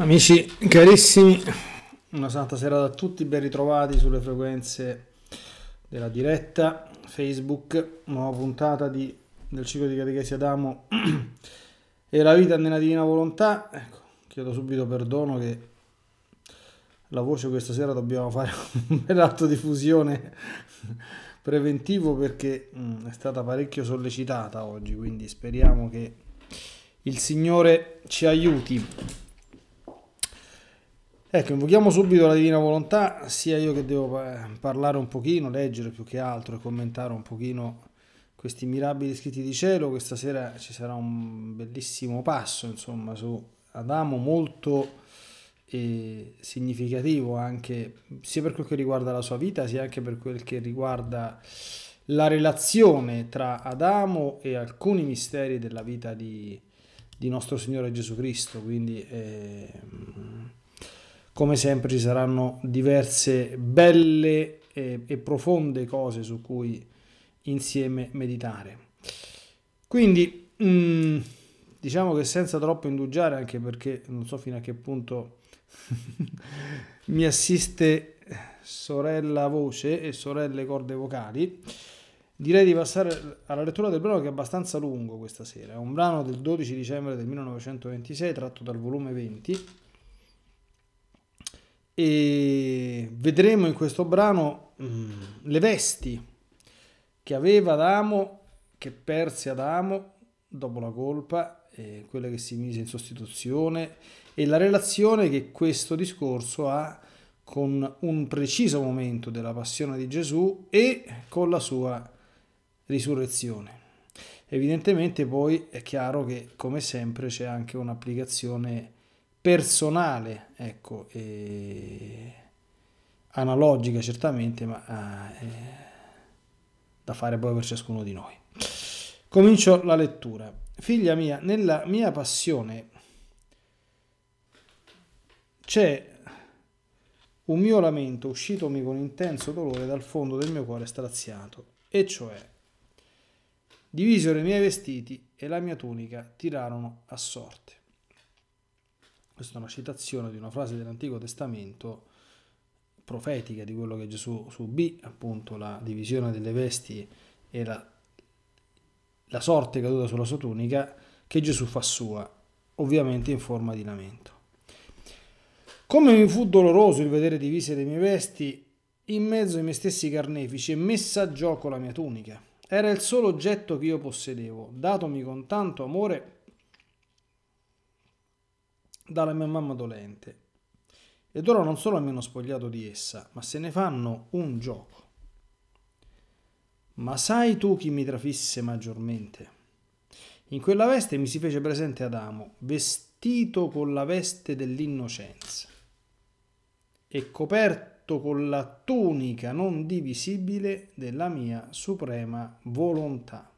Amici carissimi, una santa serata a tutti, ben ritrovati sulle frequenze della diretta Facebook, nuova puntata di, del ciclo di Catechesi Adamo e la vita nella divina volontà. Ecco, chiedo subito perdono che la voce questa sera dobbiamo fare un bel atto di fusione preventivo perché mh, mm, è stata parecchio sollecitata oggi, quindi speriamo che il Signore ci aiuti. Ecco, invochiamo subito la Divina Volontà, sia io che devo eh, parlare un pochino, leggere più che altro e commentare un pochino questi mirabili scritti di cielo. Questa sera ci sarà un bellissimo passo, insomma, su Adamo molto eh, significativo anche sia per quel che riguarda la sua vita, sia anche per quel che riguarda la relazione tra Adamo e alcuni misteri della vita di, di nostro Signore Gesù Cristo. Quindi... Eh, come sempre ci saranno diverse belle e, e profonde cose su cui insieme meditare. Quindi mm, diciamo che senza troppo indugiare, anche perché non so fino a che punto mi assiste sorella voce e sorelle corde vocali, direi di passare alla lettura del brano che è abbastanza lungo questa sera. È un brano del 12 dicembre del 1926 tratto dal volume 20 e vedremo in questo brano mh, mm, le vesti che aveva Adamo, che perse Adamo dopo la colpa, eh, quella che si mise in sostituzione e la relazione che questo discorso ha con un preciso momento della passione di Gesù e con la sua risurrezione. Evidentemente poi è chiaro che come sempre c'è anche un'applicazione personale, ecco, eh, analogica certamente, ma eh, da fare poi per ciascuno di noi. Comincio la lettura. Figlia mia, nella mia passione c'è un mio lamento uscitomi con intenso dolore dal fondo del mio cuore straziato, e cioè divisero i miei vestiti e la mia tunica tirarono a sorte questa è una citazione di una frase dell'Antico Testamento profetica di quello che Gesù subì, appunto la divisione delle vesti e la, la sorte caduta sulla sua tunica, che Gesù fa sua, ovviamente in forma di lamento. Come mi fu doloroso il vedere divise le mie vesti in mezzo ai miei stessi carnefici e messa a gioco la mia tunica. Era il solo oggetto che io possedevo, datomi con tanto amore dalla mia mamma dolente. Ed ora non solo mi hanno spogliato di essa, ma se ne fanno un gioco. Ma sai tu chi mi trafisse maggiormente? In quella veste mi si fece presente Adamo, vestito con la veste dell'innocenza e coperto con la tunica non divisibile della mia suprema volontà.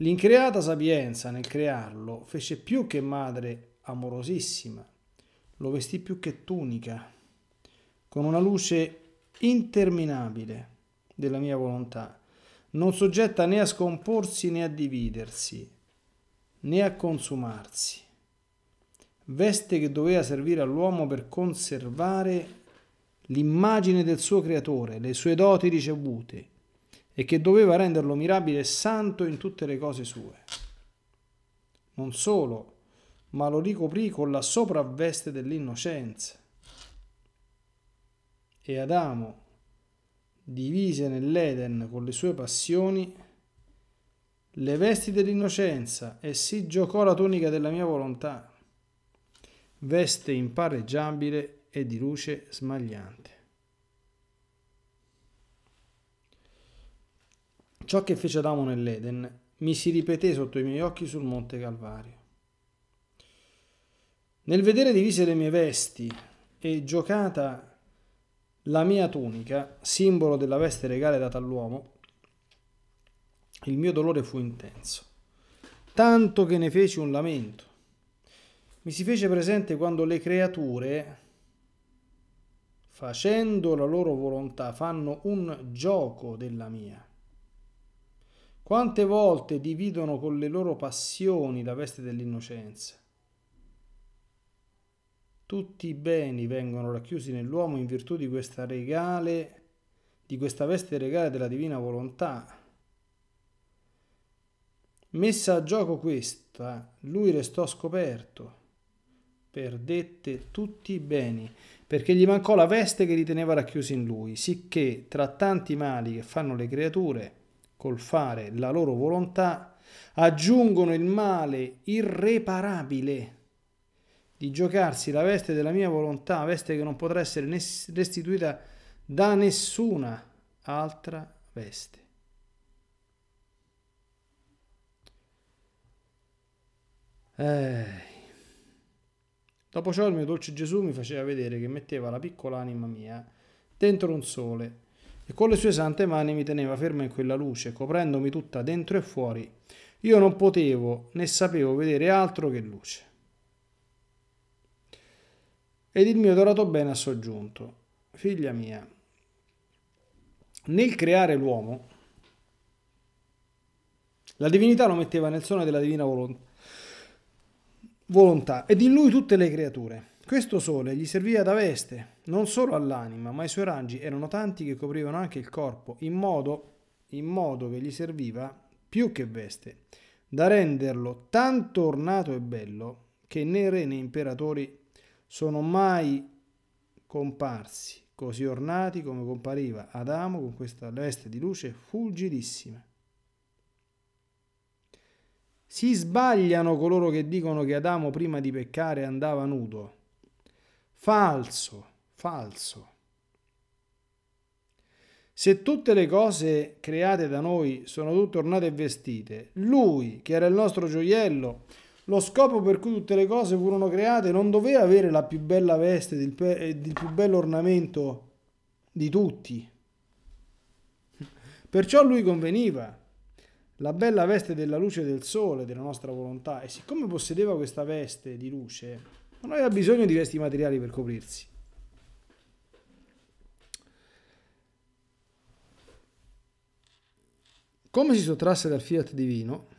L'increata sapienza nel crearlo fece più che madre amorosissima, lo vestì più che tunica, con una luce interminabile della mia volontà, non soggetta né a scomporsi né a dividersi, né a consumarsi. Veste che doveva servire all'uomo per conservare l'immagine del suo creatore, le sue doti ricevute, e che doveva renderlo mirabile e santo in tutte le cose sue. Non solo, ma lo ricoprì con la sopravveste dell'innocenza. E Adamo, divise nell'Eden con le sue passioni, le vesti dell'innocenza e si giocò la tunica della mia volontà, veste impareggiabile e di luce smagliante. Ciò che fece Adamo nell'Eden mi si ripeté sotto i miei occhi sul Monte Calvario. Nel vedere divise le mie vesti e giocata la mia tunica, simbolo della veste regale data all'uomo, il mio dolore fu intenso, tanto che ne feci un lamento. Mi si fece presente quando le creature, facendo la loro volontà, fanno un gioco della mia. Quante volte dividono con le loro passioni la veste dell'innocenza tutti i beni vengono racchiusi nell'uomo in virtù di questa regale, di questa veste regale della divina volontà. Messa a gioco questa, lui restò scoperto, perdette tutti i beni, perché gli mancò la veste che riteneva racchiusa in lui, sicché tra tanti mali che fanno le creature, col fare la loro volontà, aggiungono il male irreparabile di giocarsi la veste della mia volontà, veste che non potrà essere restituita da nessuna altra veste. Eh. Dopo ciò il mio dolce Gesù mi faceva vedere che metteva la piccola anima mia dentro un sole e con le sue sante mani mi teneva ferma in quella luce, coprendomi tutta dentro e fuori. Io non potevo né sapevo vedere altro che luce. Ed il mio dorato bene ha soggiunto, figlia mia, nel creare l'uomo, la divinità lo metteva nel sole della divina volontà ed in lui tutte le creature. Questo sole gli serviva da veste, non solo all'anima, ma i suoi raggi erano tanti che coprivano anche il corpo, in modo, in modo che gli serviva più che veste, da renderlo tanto ornato e bello che né re né imperatori sono mai comparsi così ornati come compariva Adamo con questa veste di luce fulgidissima. Si sbagliano coloro che dicono che Adamo prima di peccare andava nudo. Falso, falso. Se tutte le cose create da noi sono tutte ornate e vestite, lui, che era il nostro gioiello, lo scopo per cui tutte le cose furono create non doveva avere la più bella veste e il più bello ornamento di tutti. Perciò lui conveniva la bella veste della luce del sole, della nostra volontà, e siccome possedeva questa veste di luce, non aveva bisogno di vesti materiali per coprirsi. Come si sottrasse dal fiat divino,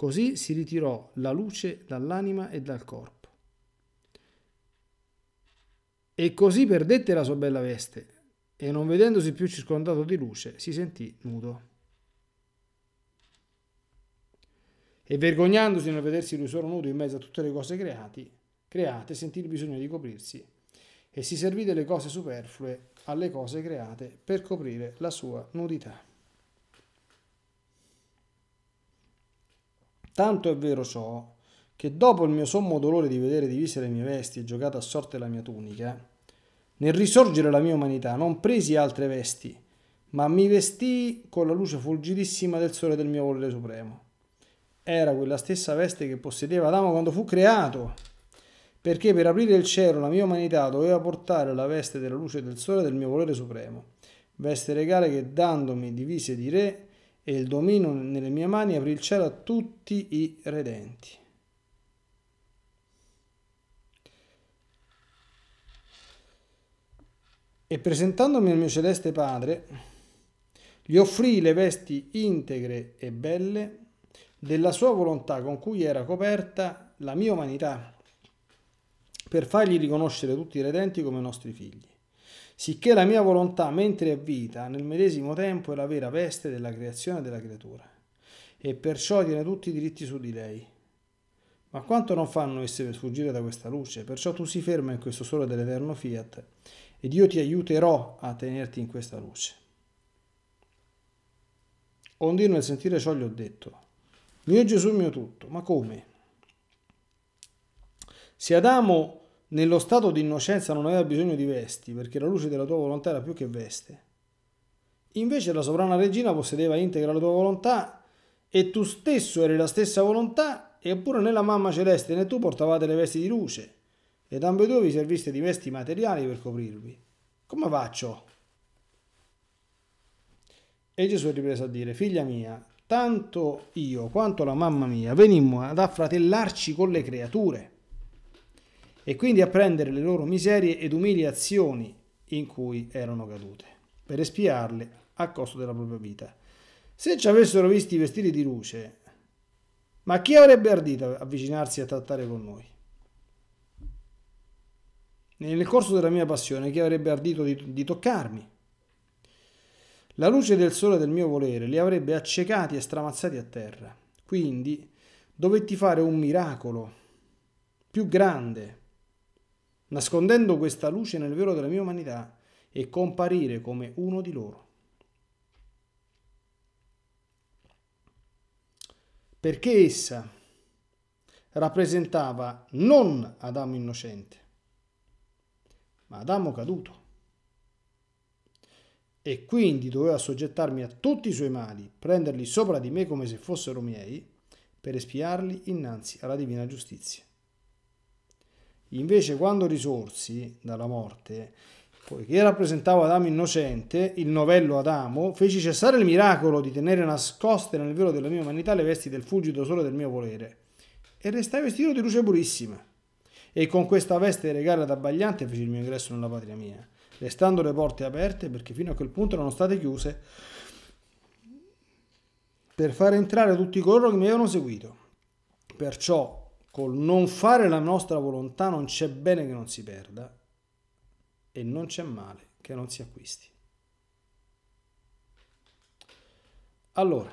Così si ritirò la luce dall'anima e dal corpo. E così perdette la sua bella veste, e non vedendosi più circondato di luce, si sentì nudo. E vergognandosi nel vedersi lui solo nudo in mezzo a tutte le cose creati, create, sentì il bisogno di coprirsi e si servì delle cose superflue alle cose create per coprire la sua nudità. Tanto è vero ciò che dopo il mio sommo dolore di vedere divise le mie vesti e giocata a sorte la mia tunica, nel risorgere la mia umanità non presi altre vesti, ma mi vestii con la luce fulgidissima del sole del mio volere supremo. Era quella stessa veste che possedeva Adamo quando fu creato, perché per aprire il cielo la mia umanità doveva portare la veste della luce del sole del mio volere supremo, veste regale che dandomi divise di re e il domino nelle mie mani aprì il cielo a tutti i redenti. E presentandomi al mio celeste Padre, gli offrii le vesti integre e belle della sua volontà con cui era coperta la mia umanità, per fargli riconoscere tutti i redenti come nostri figli sicché la mia volontà, mentre è vita, nel medesimo tempo è la vera veste della creazione della creatura, e perciò tiene tutti i diritti su di lei. Ma quanto non fanno esse per sfuggire da questa luce? Perciò tu si ferma in questo sole dell'eterno fiat, ed io ti aiuterò a tenerti in questa luce. Ondino nel sentire ciò gli ho detto, mio Gesù mio tutto, ma come? Se Adamo nello stato di innocenza non aveva bisogno di vesti, perché la luce della tua volontà era più che veste. Invece la sovrana regina possedeva integra la tua volontà e tu stesso eri la stessa volontà, eppure né la mamma celeste né tu portavate le vesti di luce, ed ambedue vi serviste di vesti materiali per coprirvi. Come faccio? E Gesù riprese a dire, figlia mia, tanto io quanto la mamma mia venimmo ad affratellarci con le creature e quindi a prendere le loro miserie ed umiliazioni in cui erano cadute, per espiarle a costo della propria vita. Se ci avessero visti i vestiti di luce, ma chi avrebbe ardito avvicinarsi a trattare con noi? Nel corso della mia passione, chi avrebbe ardito di, di toccarmi? La luce del sole del mio volere li avrebbe accecati e stramazzati a terra. Quindi dovetti fare un miracolo più grande nascondendo questa luce nel velo della mia umanità e comparire come uno di loro. Perché essa rappresentava non Adamo innocente, ma Adamo caduto. E quindi doveva soggettarmi a tutti i suoi mali, prenderli sopra di me come se fossero miei, per espiarli innanzi alla divina giustizia. Invece quando risorsi dalla morte, poiché rappresentava Adamo innocente, il novello Adamo, feci cessare il miracolo di tenere nascoste nel velo della mia umanità le vesti del fulgido sole del mio volere, e restai vestito di luce purissima. E con questa veste regale ad abbagliante feci il mio ingresso nella patria mia, restando le porte aperte perché fino a quel punto erano state chiuse per far entrare tutti coloro che mi avevano seguito. Perciò col non fare la nostra volontà non c'è bene che non si perda e non c'è male che non si acquisti. Allora,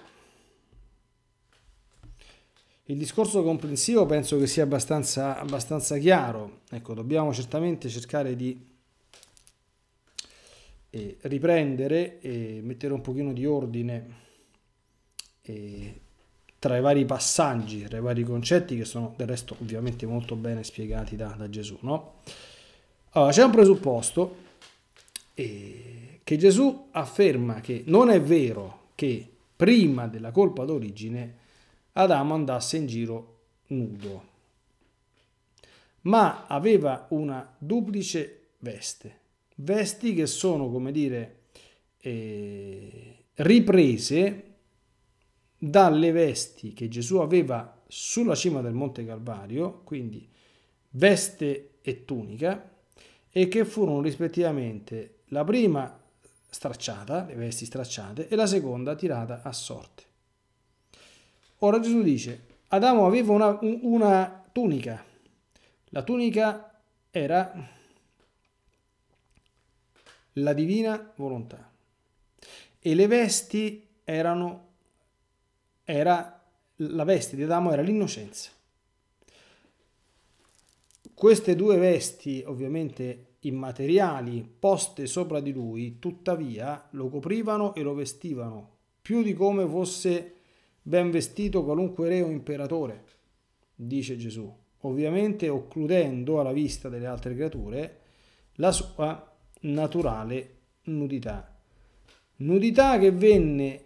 il discorso comprensivo penso che sia abbastanza, abbastanza chiaro. Ecco, dobbiamo certamente cercare di eh, riprendere e mettere un pochino di ordine eh, tra i vari passaggi, tra i vari concetti che sono del resto ovviamente molto bene spiegati da, da Gesù. No? Allora, c'è un presupposto eh, che Gesù afferma che non è vero che prima della colpa d'origine Adamo andasse in giro nudo, ma aveva una duplice veste, vesti che sono come dire eh, riprese dalle vesti che Gesù aveva sulla cima del Monte Calvario, quindi veste e tunica, e che furono rispettivamente la prima stracciata, le vesti stracciate, e la seconda tirata a sorte. Ora Gesù dice, Adamo aveva una, una tunica, la tunica era la divina volontà e le vesti erano era la veste di Adamo era l'innocenza. Queste due vesti, ovviamente immateriali, poste sopra di lui, tuttavia lo coprivano e lo vestivano più di come fosse ben vestito qualunque re o imperatore, dice Gesù, ovviamente occludendo alla vista delle altre creature la sua naturale nudità. Nudità che venne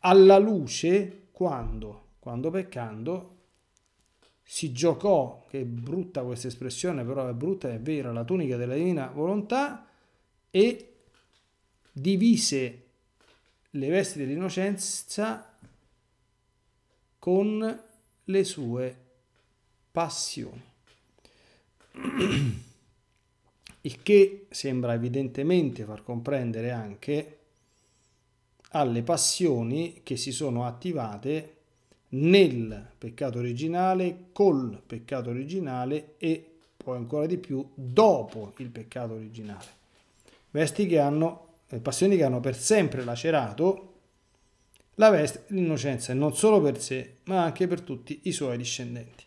alla luce quando, quando peccando, si giocò, che è brutta questa espressione, però è brutta, è vera, la tunica della divina volontà e divise le vesti dell'innocenza con le sue passioni. Il che sembra evidentemente far comprendere anche alle passioni che si sono attivate nel peccato originale, col peccato originale e poi ancora di più dopo il peccato originale. Vesti che hanno, eh, passioni che hanno per sempre lacerato la veste dell'innocenza non solo per sé ma anche per tutti i suoi discendenti.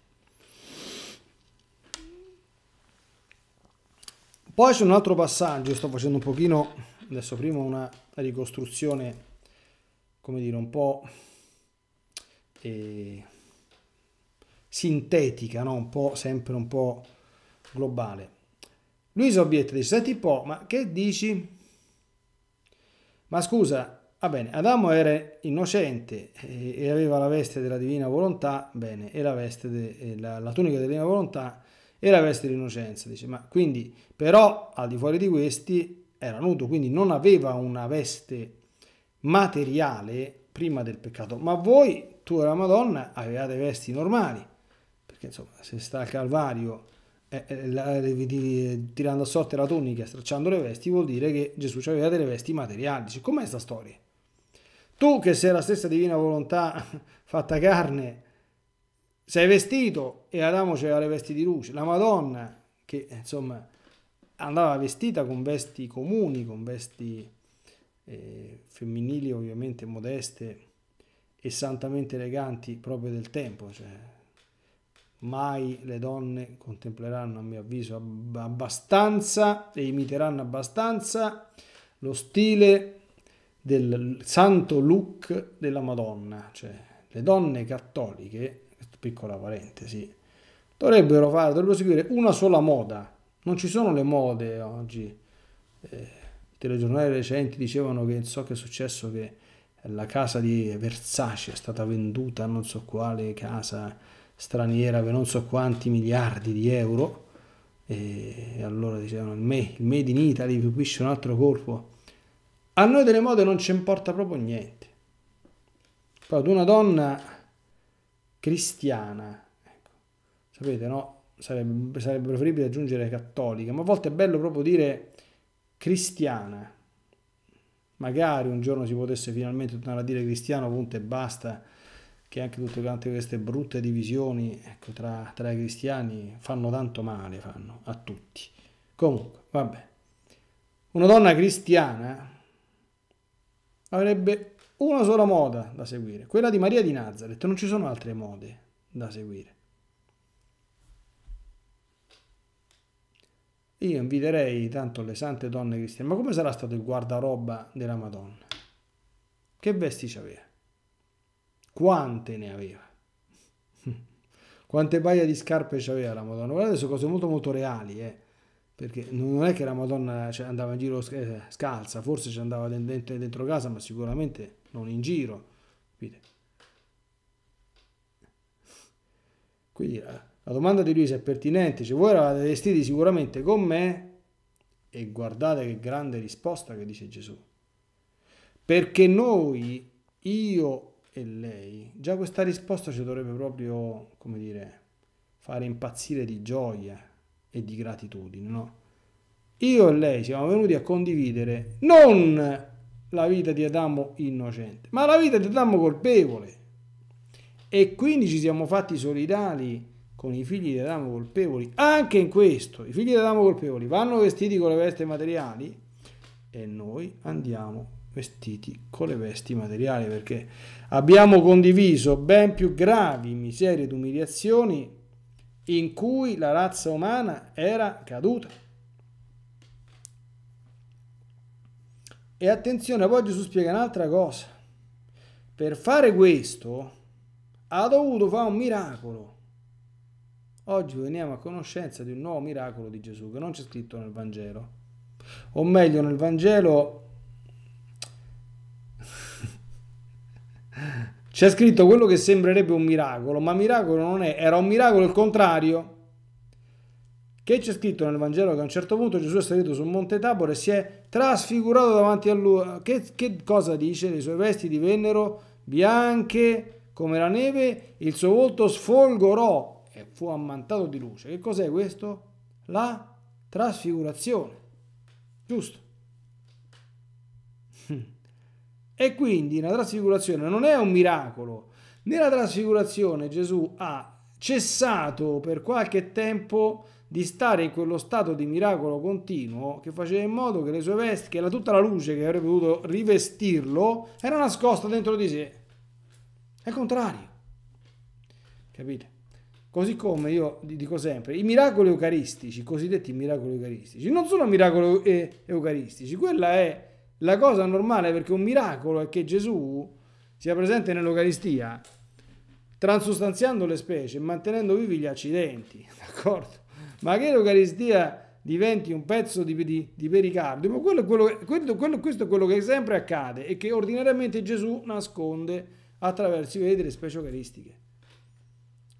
Poi c'è un altro passaggio, sto facendo un pochino, adesso prima una ricostruzione come dire, un po' eh, sintetica, no? un po', sempre un po' globale. Luisa obietta, dice, senti un po', ma che dici? Ma scusa, va bene, Adamo era innocente eh, e, aveva la veste della divina volontà, bene, e la veste, de, la, la tunica della divina volontà, e la veste dell'innocenza. Dice, ma quindi, però, al di fuori di questi era nudo, quindi non aveva una veste materiale prima del peccato. Ma voi, tu e la Madonna, avevate vesti normali, perché insomma, se sta al Calvario eh, eh, tirando a sorte la tunica e stracciando le vesti, vuol dire che Gesù aveva delle vesti materiali. Dice, com'è questa storia? Tu che sei la stessa divina volontà fatta carne, sei vestito e Adamo aveva le vesti di luce, la Madonna che insomma andava vestita con vesti comuni, con vesti eh, femminili ovviamente modeste e santamente eleganti proprio del tempo. Cioè, mai le donne contempleranno, a mio avviso, abbastanza e imiteranno abbastanza lo stile del santo look della Madonna. Cioè, le donne cattoliche, piccola parentesi, dovrebbero, fare, dovrebbero seguire una sola moda. Non ci sono le mode oggi. Eh, telegiornali recenti dicevano che so che è successo che la casa di Versace è stata venduta, non so quale casa straniera, per non so quanti miliardi di euro. E allora dicevano il made, il made in Italy colpisce un altro colpo. A noi delle mode non ci importa proprio niente. Poi ad una donna cristiana, ecco, sapete no, sarebbe, sarebbe preferibile aggiungere cattolica, ma a volte è bello proprio dire cristiana, magari un giorno si potesse finalmente tornare a dire cristiano, punto e basta, che anche tutte quante queste brutte divisioni ecco, tra, tra, i cristiani fanno tanto male fanno, a tutti. Comunque, vabbè, una donna cristiana avrebbe una sola moda da seguire, quella di Maria di Nazareth, non ci sono altre mode da seguire. Io inviterei tanto le sante donne cristiane. Ma come sarà stato il guardaroba della Madonna? Che vesti c'aveva? Quante ne aveva? Quante paia di scarpe c'aveva la Madonna? Guardate, sono cose molto molto reali, eh? Perché non è che la Madonna cioè, andava in giro eh, scalza, forse ci andava dentro, casa, ma sicuramente non in giro. Capite? Quindi eh, la domanda di Luisa è pertinente, cioè voi eravate vestiti sicuramente con me e guardate che grande risposta che dice Gesù. Perché noi, io e lei, già questa risposta ci dovrebbe proprio, come dire, fare impazzire di gioia e di gratitudine, no? Io e lei siamo venuti a condividere non la vita di Adamo innocente, ma la vita di Adamo colpevole. E quindi ci siamo fatti solidali con i figli dell'amo colpevoli, anche in questo, i figli dell'amo colpevoli vanno vestiti con le vesti materiali e noi andiamo vestiti con le vesti materiali perché abbiamo condiviso ben più gravi miserie ed umiliazioni in cui la razza umana era caduta. E attenzione, poi Gesù spiega un'altra cosa. Per fare questo ha dovuto fare un miracolo Oggi veniamo a conoscenza di un nuovo miracolo di Gesù che non c'è scritto nel Vangelo. O meglio, nel Vangelo c'è scritto quello che sembrerebbe un miracolo, ma miracolo non è, era un miracolo il contrario. Che c'è scritto nel Vangelo che a un certo punto Gesù è salito sul monte Tabor e si è trasfigurato davanti a lui. Che, che cosa dice? Le sue vesti divennero bianche come la neve, il suo volto sfolgorò fu ammantato di luce. Che cos'è questo? La trasfigurazione. Giusto? E quindi la trasfigurazione non è un miracolo. Nella trasfigurazione Gesù ha cessato per qualche tempo di stare in quello stato di miracolo continuo che faceva in modo che le sue vesti, che la, tutta la luce che avrebbe dovuto rivestirlo, era nascosta dentro di sé. È contrario. Capite? Così come io dico sempre, i miracoli eucaristici, i cosiddetti miracoli eucaristici, non sono miracoli e- eucaristici, quella è la cosa normale perché un miracolo è che Gesù sia presente nell'Eucaristia, transustanziando le specie e mantenendo vivi gli accidenti, d'accordo? Ma che l'Eucaristia diventi un pezzo di, di, di pericardio, quello, quello, quello, questo è quello che sempre accade e che ordinariamente Gesù nasconde attraverso i vedi le specie eucaristiche.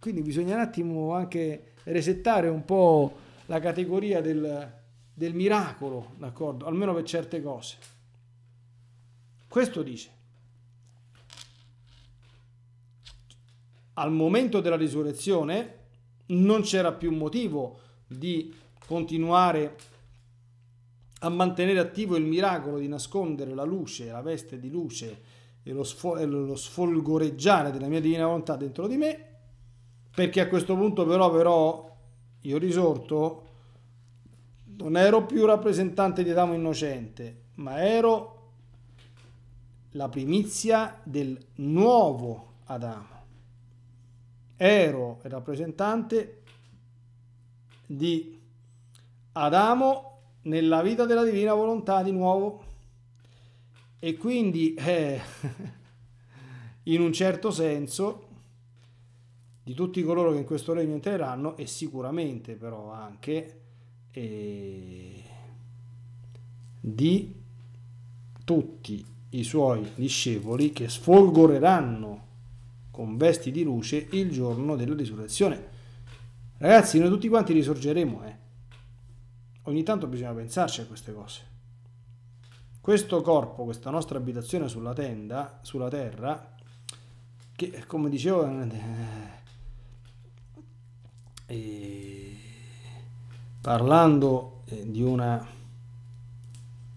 Quindi bisogna un attimo anche resettare un po' la categoria del, del miracolo, d'accordo? Almeno per certe cose. Questo dice. Al momento della risurrezione non c'era più motivo di continuare a mantenere attivo il miracolo di nascondere la luce, la veste di luce e lo, sfo- e lo sfolgoreggiare della mia divina volontà dentro di me, perché a questo punto però, però io risorto non ero più rappresentante di Adamo innocente, ma ero la primizia del nuovo Adamo. Ero il rappresentante di Adamo nella vita della divina volontà di nuovo e quindi eh, in un certo senso di tutti coloro che in questo regno entreranno e sicuramente però anche eh, di tutti i suoi discepoli che sfolgoreranno con vesti di luce il giorno della risurrezione. Ragazzi, noi tutti quanti risorgeremo, eh. Ogni tanto bisogna pensarci a queste cose. Questo corpo, questa nostra abitazione sulla tenda, sulla terra, che come dicevo eh, eh, parlando di, una,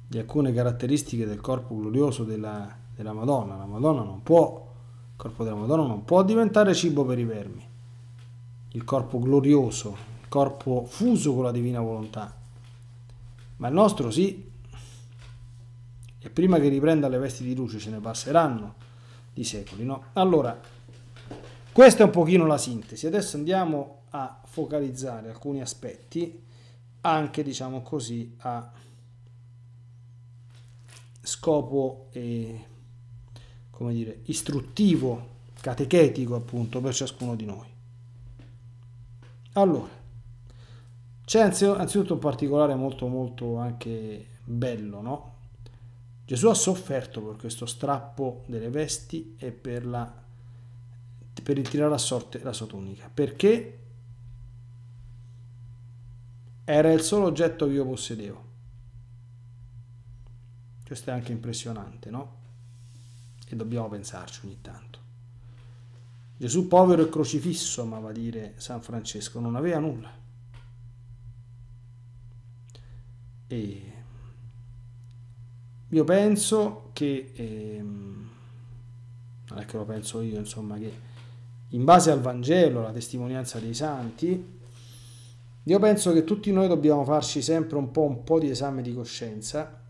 di alcune caratteristiche del corpo glorioso della, della Madonna, la Madonna non può, il corpo della Madonna non può diventare cibo per i vermi, il corpo glorioso, il corpo fuso con la divina volontà, ma il nostro sì, e prima che riprenda le vesti di luce ce ne passeranno di secoli, no? Allora, questa è un pochino la sintesi. Adesso andiamo a focalizzare alcuni aspetti, anche diciamo così, a scopo eh, come dire, istruttivo, catechetico appunto per ciascuno di noi. Allora, c'è anzitutto un particolare molto molto anche bello, no? Gesù ha sofferto per questo strappo delle vesti e per la per ritirare a sorte la sua tunica, perché era il solo oggetto che io possedevo. Questo è anche impressionante, no? E dobbiamo pensarci ogni tanto. Gesù povero e crocifisso, amava dire San Francesco, non aveva nulla. E io penso che, ehm, non è che lo penso io, insomma, che in base al Vangelo, alla testimonianza dei santi, io penso che tutti noi dobbiamo farci sempre un po', un po di esame di coscienza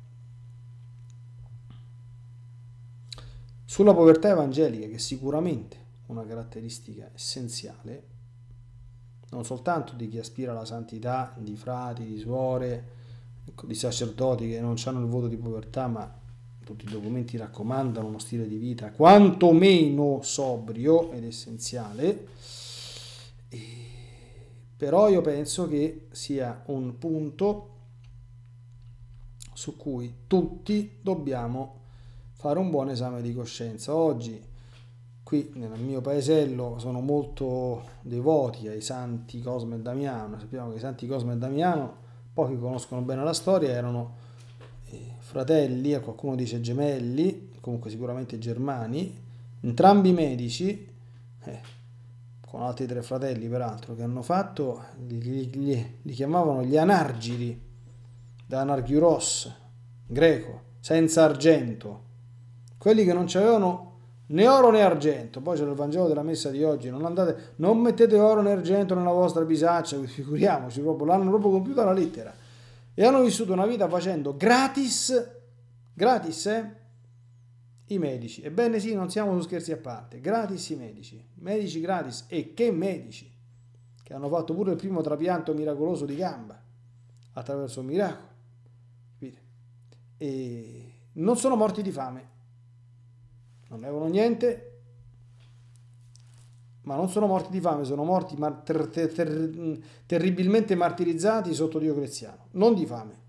sulla povertà evangelica, che è sicuramente una caratteristica essenziale, non soltanto di chi aspira alla santità, di frati, di suore, ecco, di sacerdoti che non hanno il voto di povertà, ma tutti i documenti raccomandano uno stile di vita quantomeno sobrio ed essenziale, e, però io penso che sia un punto su cui tutti dobbiamo fare un buon esame di coscienza. Oggi qui nel mio paesello sono molto devoti ai santi Cosme e Damiano, sappiamo che i santi Cosme e Damiano, pochi conoscono bene la storia, erano fratelli, a qualcuno dice gemelli, comunque sicuramente germani, entrambi medici, eh, con altri tre fratelli peraltro, che hanno fatto, li, li, li chiamavano gli anargiri, da anarchiuros, greco, senza argento, quelli che non avevano né oro né argento, poi c'è il Vangelo della messa di oggi, non, andate, non mettete oro né argento nella vostra bisaccia, figuriamoci, proprio, l'hanno proprio compiuta la lettera e hanno vissuto una vita facendo gratis, gratis eh, i medici. Ebbene sì, non siamo su scherzi a parte, gratis i medici, medici gratis e che medici, che hanno fatto pure il primo trapianto miracoloso di gamba attraverso un miracolo. E non sono morti di fame, non avevano niente, ma non sono morti di fame, sono morti mar- ter- ter- ter- mm, terribilmente martirizzati sotto Diocleziano, non di fame.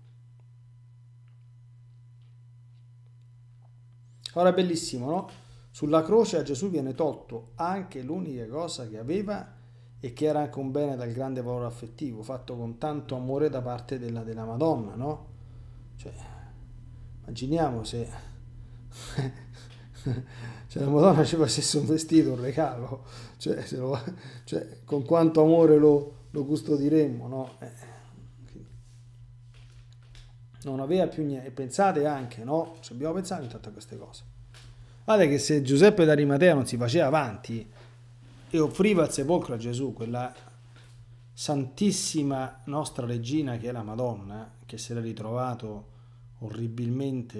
Ora è bellissimo, no? Sulla croce a Gesù viene tolto anche l'unica cosa che aveva e che era anche un bene dal grande valore affettivo, fatto con tanto amore da parte della, della Madonna, no? Cioè, immaginiamo se... cioè la Madonna ci facesse un vestito, un regalo, cioè, lo, cioè con quanto amore lo, lo custodiremmo, no? Eh. Non aveva più niente, e pensate anche, no? Ci abbiamo pensato intanto a queste cose. Guardate che se Giuseppe d'Arimatea non si faceva avanti e offriva il sepolcro a Gesù, quella santissima nostra regina che è la Madonna, che si era ritrovato orribilmente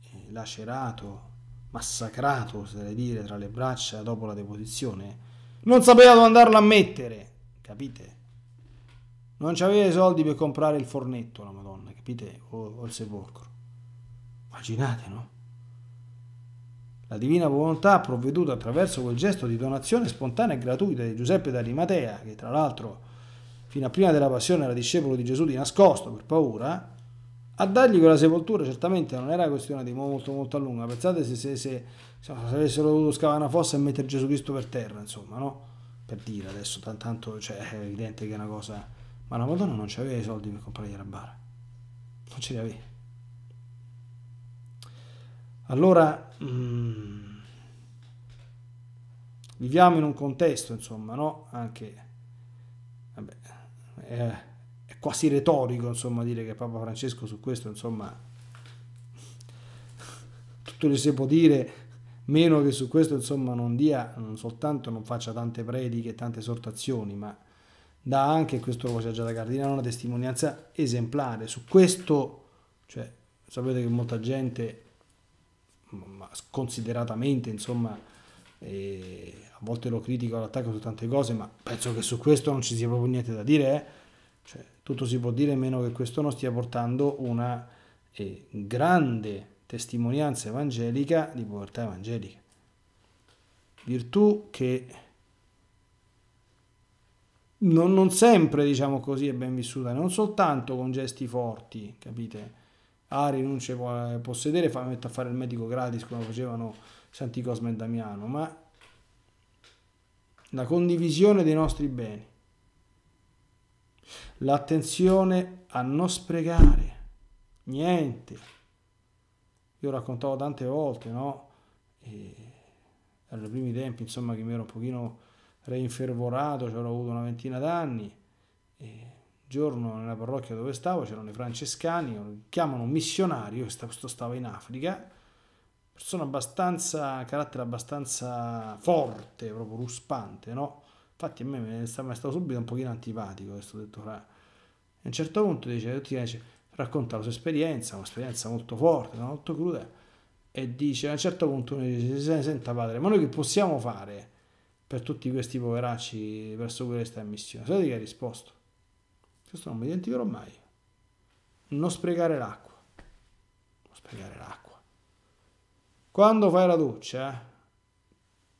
eh, lacerato, massacrato, oserei dire, tra le braccia dopo la deposizione, non sapeva dove andarlo a mettere, capite? Non aveva i soldi per comprare il fornetto, la Madonna, capite? O, o il sepolcro. Immaginate, no? La divina volontà ha provveduto attraverso quel gesto di donazione spontanea e gratuita di Giuseppe d'Arimatea, che tra l'altro fino a prima della passione era discepolo di Gesù di nascosto per paura, a dargli quella sepoltura certamente non era questione di molto molto a lunga, pensate se, se, se, se avessero dovuto scavare una fossa e mettere Gesù Cristo per terra, insomma, no? Per dire adesso, tanto cioè, è evidente che è una cosa... Ma la Madonna non c'aveva i soldi per comprare la bara, non ce li aveva. Allora, mh, mm, viviamo in un contesto, insomma, no? Anche... Vabbè, eh, quasi retorico, insomma, dire che Papa Francesco su questo, insomma, tutto gli si può dire, meno che su questo, insomma, non dia, non soltanto non faccia tante prediche, tante esortazioni, ma dà anche, questo lo faceva già da Cardinale, una testimonianza esemplare. Su questo, cioè, sapete che molta gente, sconsideratamente, insomma, eh, a volte lo critico, all'attacco su tante cose, ma penso che su questo non ci sia proprio niente da dire, eh? cioè, tutto si può dire meno che questo non stia portando una eh, grande testimonianza evangelica di povertà evangelica. Virtù che non, non, sempre, diciamo così, è ben vissuta, non soltanto con gesti forti, capite? Ah, rinuncia a eh, possedere, fa, metto a fare il medico gratis come facevano Santi Cosme e Damiano, ma la condivisione dei nostri beni, l'attenzione a non sprecare niente. Io raccontavo tante volte, no? E erano i primi tempi, insomma, che mi ero un pochino reinfervorato, cioè avuto una ventina d'anni. E giorno nella parrocchia dove stavo c'erano i francescani, chiamano un missionario, questo stava in Africa, persona abbastanza, carattere abbastanza forte, proprio ruspante, no? Infatti a me mi è stato subito un pochino antipatico questo detto fra. A un certo punto dice, ti dice, racconta la sua esperienza, un'esperienza molto forte, molto cruda, e dice, a un certo punto uno dice, se senta padre, ma noi che possiamo fare per tutti questi poveracci verso questa missione? Sapete che ha risposto? Questo non mi dimenticherò mai. Non sprecare l'acqua. Non sprecare l'acqua. Quando fai la doccia, eh,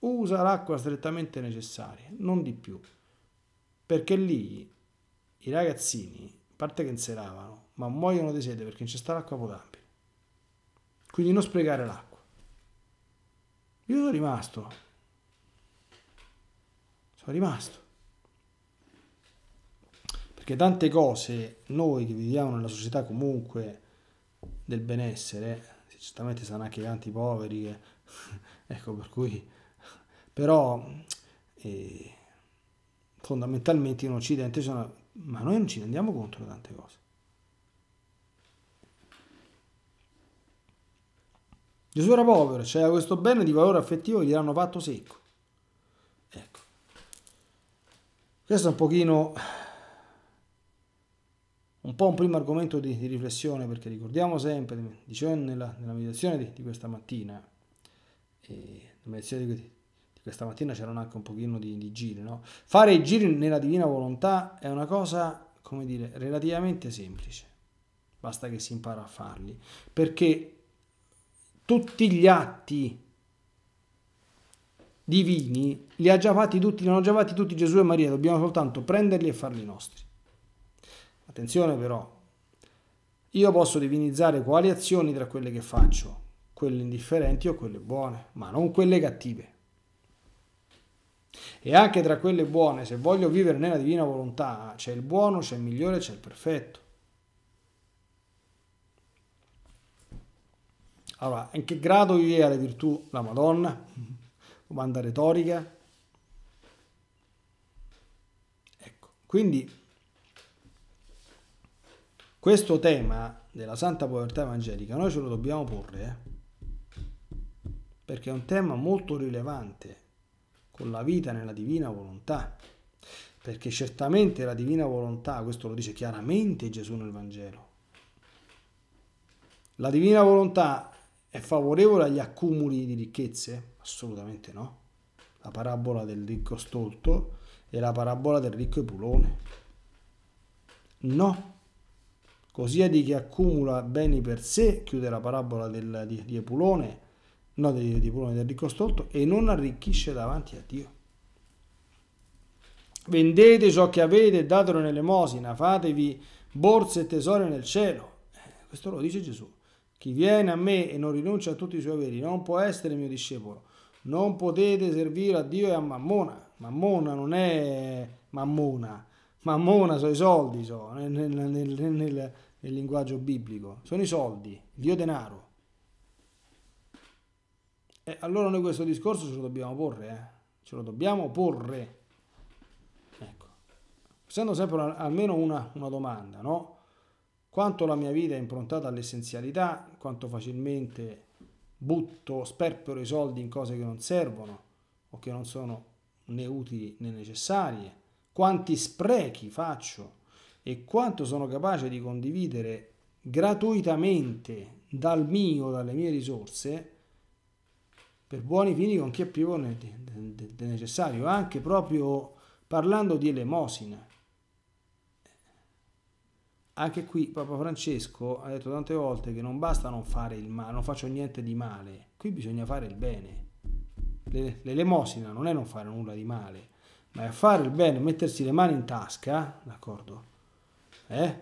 usa l'acqua strettamente necessaria, non di più. Perché lì i ragazzini, a parte che inseravano, ma muoiono di sete perché non c'è sta l'acqua potabile. Quindi non sprecare l'acqua. Io sono rimasto. Sono rimasto. Perché tante cose noi che viviamo nella società comunque del benessere, certamente saranno anche tanti poveri che, ecco per cui però eh, fondamentalmente in Occidente sono... ma noi non ci rendiamo conto di tante cose. Gesù era povero, c'era questo bene di valore affettivo che gli hanno fatto secco. Ecco. Questo è un pochino un po' un primo argomento di, di riflessione perché ricordiamo sempre, dicevo nella, nella meditazione di, di, questa mattina, eh, nella meditazione di, questa mattina c'erano anche un pochino di, di giri, no? Fare i giri nella divina volontà è una cosa, come dire, relativamente semplice. Basta che si impara a farli, perché tutti gli atti divini li ha già fatti tutti, li hanno già fatti tutti Gesù e Maria, dobbiamo soltanto prenderli e farli nostri. Attenzione però, io posso divinizzare quali azioni tra quelle che faccio, quelle indifferenti o quelle buone, ma non quelle cattive. E anche tra quelle buone, se voglio vivere nella divina volontà, c'è il buono, c'è il migliore, c'è il perfetto. Allora, in che grado è alle virtù la Madonna? Domanda retorica. Ecco, quindi questo tema della santa povertà evangelica noi ce lo dobbiamo porre, eh? perché è un tema molto rilevante con la vita nella divina volontà. Perché certamente la divina volontà, questo lo dice chiaramente Gesù nel Vangelo, la divina volontà è favorevole agli accumuli di ricchezze? Assolutamente no. La parabola del ricco stolto e la parabola del ricco epulone. No. Così è di chi accumula beni per sé, chiude la parabola del, di, di Epulone, no, dei diploma del ricostrutto e non arricchisce davanti a Dio. Vendete ciò che avete, e datelo in elemosina, fatevi borse e tesori nel cielo. Eh, questo lo dice Gesù. Chi viene a me e non rinuncia a tutti i suoi averi non può essere mio discepolo. Non potete servire a Dio e a Mammona. Mammona non è Mammona. Mammona sono i soldi, so, nel, nel, nel, nel linguaggio biblico. Sono i soldi, Dio denaro. E eh, allora noi questo discorso ce lo dobbiamo porre, eh? ce lo dobbiamo porre. Ecco, facendo sempre una, almeno una, una domanda, no? Quanto la mia vita è improntata all'essenzialità, quanto facilmente butto, sperpero i soldi in cose che non servono o che non sono né utili né necessarie, quanti sprechi faccio e quanto sono capace di condividere gratuitamente dal mio, dalle mie risorse, per buoni vini con chi è più del de, de necessario, anche proprio parlando di elemosina. Anche qui Papa Francesco ha detto tante volte che non basta non fare il male, non faccio niente di male, qui bisogna fare il bene. L'elemosina non è non fare nulla di male, ma è fare il bene, mettersi le mani in tasca, d'accordo? Eh?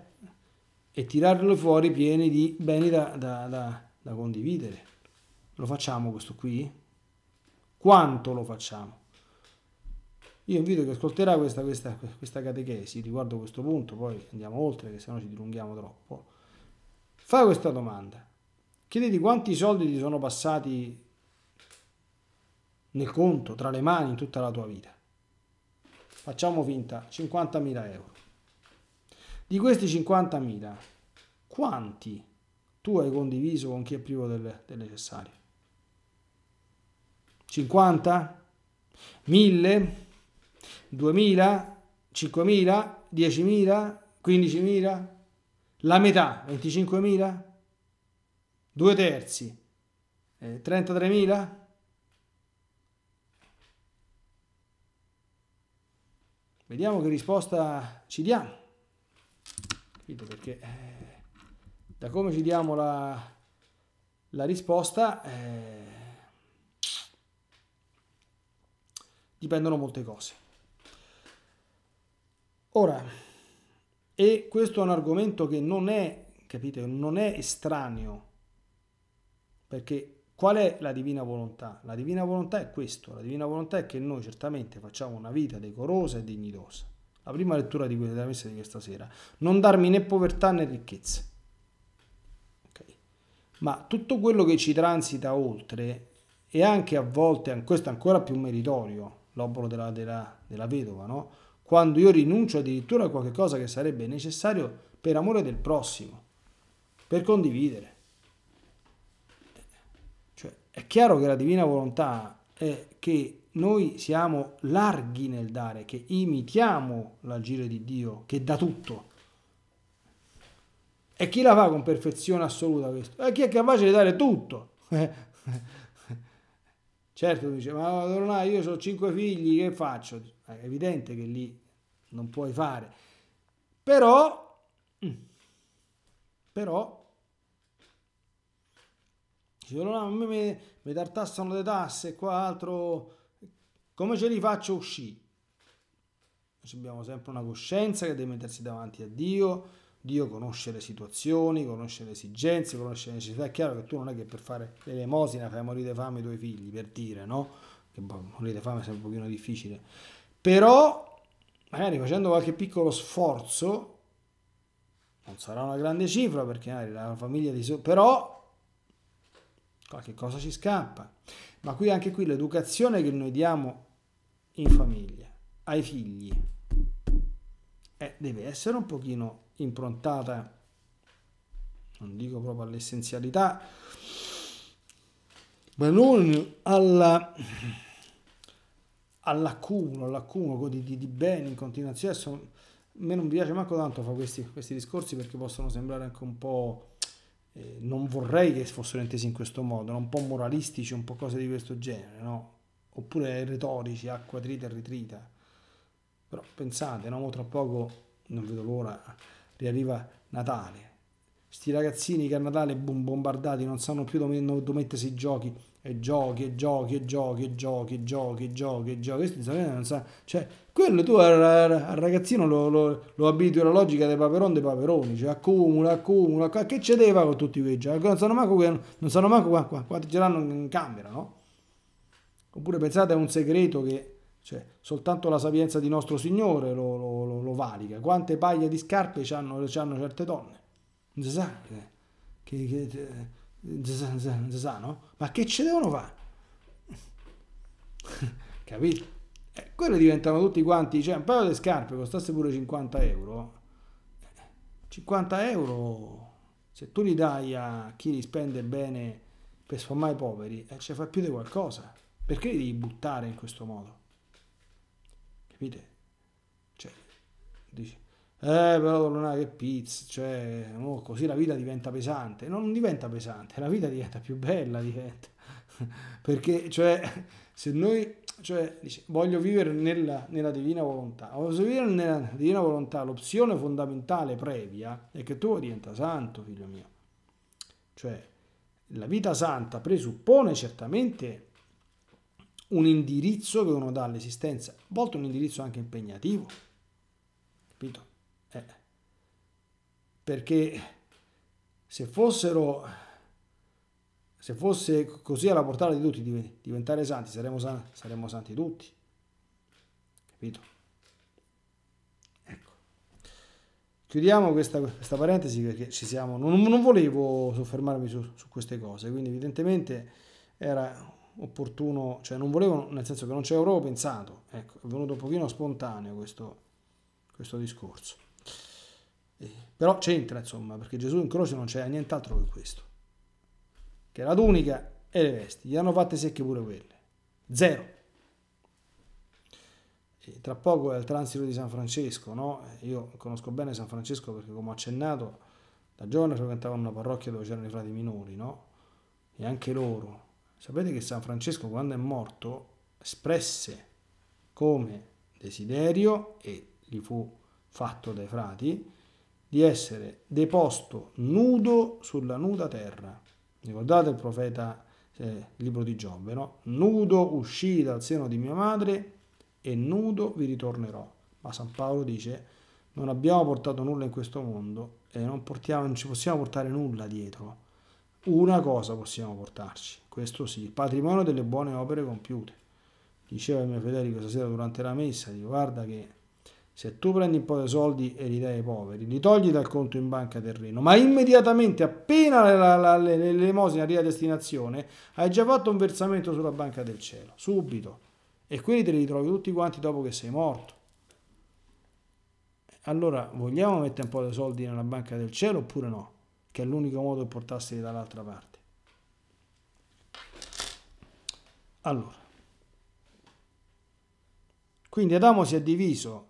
E tirarle fuori pieni di beni da, da, da, da condividere. Lo facciamo questo qui? Quanto lo facciamo? Io invito che ascolterà questa, questa, questa catechesi riguardo a questo punto, poi andiamo oltre, che sennò ci dilunghiamo troppo. Fai questa domanda. Chiediti quanti soldi ti sono passati nel conto, tra le mani, in tutta la tua vita. Facciamo finta, 50.000 euro. Di questi 50.000, quanti tu hai condiviso con chi è privo del, del necessario? 50, 1000, 2000, 5000, 10.000, 15.000, la metà, 25.000, due terzi, eh, 33.000. Vediamo che risposta ci diamo. Capito? Perché eh, da come ci diamo la, la risposta... Eh, dipendono molte cose. Ora, e questo è un argomento che non è, capite, non è estraneo, perché qual è la divina volontà? La divina volontà è questo, la divina volontà è che noi certamente facciamo una vita decorosa e dignitosa. La prima lettura di quella della messa di questa sera, non darmi né povertà né ricchezze. Okay. Ma tutto quello che ci transita oltre, e anche a volte, questo è ancora più meritorio, l'obolo della, della, della vedova, no? quando io rinuncio addirittura a qualcosa che sarebbe necessario per amore del prossimo, per condividere. Cioè, è chiaro che la divina volontà è che noi siamo larghi nel dare, che imitiamo l'agire di Dio, che dà tutto. E chi la fa con perfezione assoluta questo? E eh, chi è capace di dare tutto? Eh, Certo, dice, ma Madonna, io ho cinque figli, che faccio? È evidente che lì non puoi fare. Però, mm. però, dice, no, a me mi, mi tartassano le tasse qua, altro, come ce li faccio uscire? abbiamo sempre una coscienza che deve mettersi davanti a Dio, Dio conosce le situazioni, conosce le esigenze, conosce le necessità. È chiaro che tu non è che per fare l'elemosina fai morire fame i tuoi figli, per dire, no? Che boh, morire fame è sempre un pochino difficile. Però, magari facendo qualche piccolo sforzo, non sarà una grande cifra perché magari la famiglia di... So- però qualche cosa ci scappa. Ma qui anche qui l'educazione che noi diamo in famiglia, ai figli, eh, deve essere un pochino improntata, non dico proprio all'essenzialità, ma non alla, all'accumulo, all'accumulo di, di, di, beni in continuazione. Adesso, a me non piace manco tanto fare questi, questi discorsi perché possono sembrare anche un po'... Eh, non vorrei che fossero intesi in questo modo, un po' moralistici, un po' cose di questo genere, no? oppure retorici, acqua trita e ritrita. Però pensate, no? tra poco, non vedo l'ora, riarriva Natale. Sti ragazzini che a Natale boom, bombardati non sanno più dove, dove mettersi i giochi e giochi e giochi e giochi e giochi e giochi e giochi e giochi. Questi non sa, cioè, quello tu al, al ragazzino lo, lo, lo, abitui alla logica dei paperoni dei paperoni, cioè accumula, accumula, che c'è deve con tutti quei giochi? Non sanno manco, non sanno manco qua, qua, qua ti geranno in camera, no? Oppure pensate a un segreto che cioè, soltanto la sapienza di nostro Signore lo, lo, lo valica. Quante paia di scarpe ci hanno certe donne? Non si sa. Che, che, non si sa, no? Ma che ci devono fare? Capito? Eh, quelle diventano tutti quanti, cioè un paio di scarpe costasse pure 50 euro. 50 euro, se tu li dai a chi li spende bene per sfamare i poveri, eh, ci fa più di qualcosa. Perché li devi buttare in questo modo? capite? Cioè, dici, eh però non ha che pizza, cioè, oh, così la vita diventa pesante. No, non diventa pesante, la vita diventa più bella, diventa. Perché, cioè, se noi, cioè, dice, voglio vivere nella, nella divina volontà, voglio vivere nella divina volontà, l'opzione fondamentale previa è che tu diventa santo, figlio mio. Cioè, la vita santa presuppone certamente un indirizzo che uno dà all'esistenza, a volte un indirizzo anche impegnativo, capito? Eh. Perché se fossero, se fosse così alla portata di tutti diventare santi, saremmo, san, saremmo santi tutti, capito? Ecco. Chiudiamo questa, questa parentesi perché ci siamo, non, non volevo soffermarmi su, su queste cose, quindi evidentemente era opportuno, cioè non volevano, nel senso che non ci avevo pensato, ecco, è venuto un pochino spontaneo questo, questo discorso. Eh, però c'entra, insomma, perché Gesù in croce non c'era nient'altro che questo. Che la tunica e le vesti, gli hanno fatte secche pure quelle. Zero. E tra poco è il transito di San Francesco, no? Eh, io conosco bene San Francesco perché, come ho accennato, da giovane frequentavo una parrocchia dove c'erano i frati minori, no? E anche loro, Sapete che San Francesco quando è morto espresse come desiderio, e gli fu fatto dai frati, di essere deposto nudo sulla nuda terra. Ricordate il profeta, eh, il libro di Giobbe, no? Nudo uscii dal seno di mia madre e nudo vi ritornerò. Ma San Paolo dice, non abbiamo portato nulla in questo mondo e non, portiamo, non ci possiamo portare nulla dietro una cosa possiamo portarci, questo sì, il patrimonio delle buone opere compiute. Diceva il mio Federico stasera durante la messa, dico, guarda che se tu prendi un po' di soldi e li dai ai poveri, li togli dal conto in banca terreno, ma immediatamente, appena l'elemosina arriva a destinazione, hai già fatto un versamento sulla banca del cielo, subito. E quelli te li ritrovi tutti quanti dopo che sei morto. Allora, vogliamo mettere un po' di soldi nella banca del cielo oppure no? che è l'unico modo per portarsi dall'altra parte. Allora, quindi Adamo si è diviso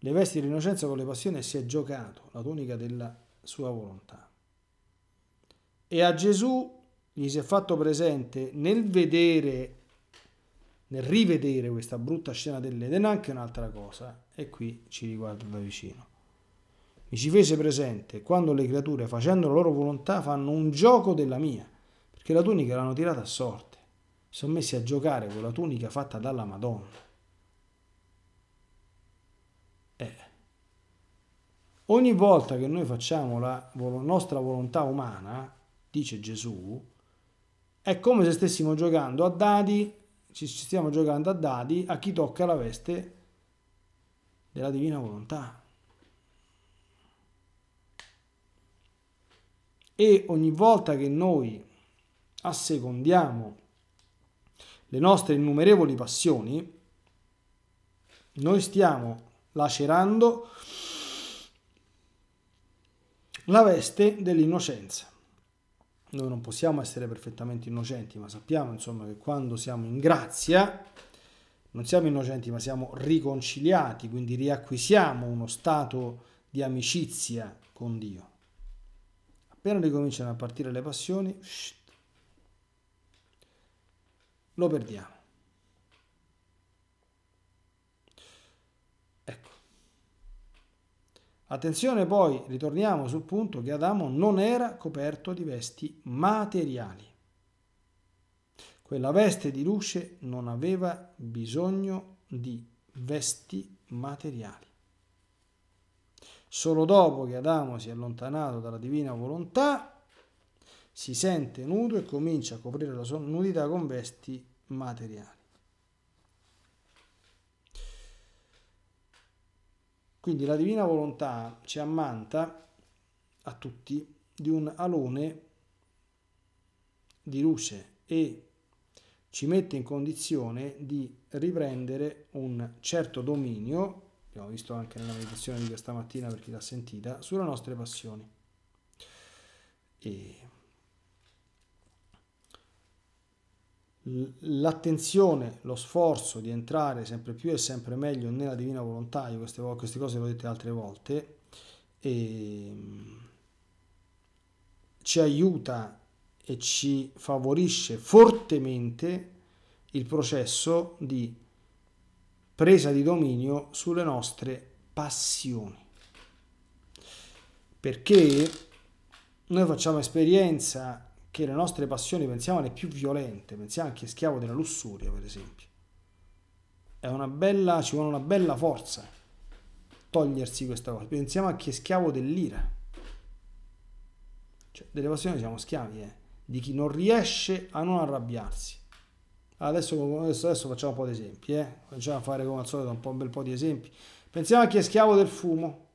le vesti dell'innocenza con le passioni e si è giocato la tonica della sua volontà. E a Gesù gli si è fatto presente nel vedere, nel rivedere questa brutta scena dell'Eden anche un'altra cosa e qui ci riguarda da vicino. Mi ci fece presente quando le creature, facendo la loro volontà, fanno un gioco della mia, perché la tunica l'hanno tirata a sorte. Si sono messi a giocare con la tunica fatta dalla Madonna. Eh. Ogni volta che noi facciamo la nostra volontà umana, dice Gesù, è come se stessimo giocando a dadi, ci stiamo giocando a dadi a chi tocca la veste della divina volontà. e ogni volta che noi assecondiamo le nostre innumerevoli passioni, noi stiamo lacerando la veste dell'innocenza. Noi non possiamo essere perfettamente innocenti, ma sappiamo insomma che quando siamo in grazia, non siamo innocenti, ma siamo riconciliati, quindi riacquisiamo uno stato di amicizia con Dio appena ricominciano a partire le passioni, shh, lo perdiamo. Ecco. Attenzione poi, ritorniamo sul punto che Adamo non era coperto di vesti materiali. Quella veste di luce non aveva bisogno di vesti materiali. Solo dopo che Adamo si è allontanato dalla divina volontà, si sente nudo e comincia a coprire la sua nudità con vesti materiali. Quindi la divina volontà ci ammanta a tutti di un alone di luce e ci mette in condizione di riprendere un certo dominio abbiamo visto anche nella meditazione di questa mattina per chi l'ha sentita, sulle nostre passioni. E l'attenzione, lo sforzo di entrare sempre più e sempre meglio nella divina volontà, io queste, queste cose le ho dette altre volte, ehm, ci aiuta e ci favorisce fortemente il processo di presa di dominio sulle nostre passioni. Perché noi facciamo esperienza che le nostre passioni pensiamo alle più violente, pensiamo anche a schiavo della lussuria, per esempio. È una bella, ci vuole una bella forza togliersi questa cosa. Pensiamo anche a chi è schiavo dell'ira. Cioè, delle passioni siamo schiavi, eh? di chi non riesce a non arrabbiarsi Adesso, adesso, adesso facciamo un po' di esempi, eh? cominciamo a fare come al solito un, po', un bel po' di esempi. Pensiamo a chi è schiavo del fumo.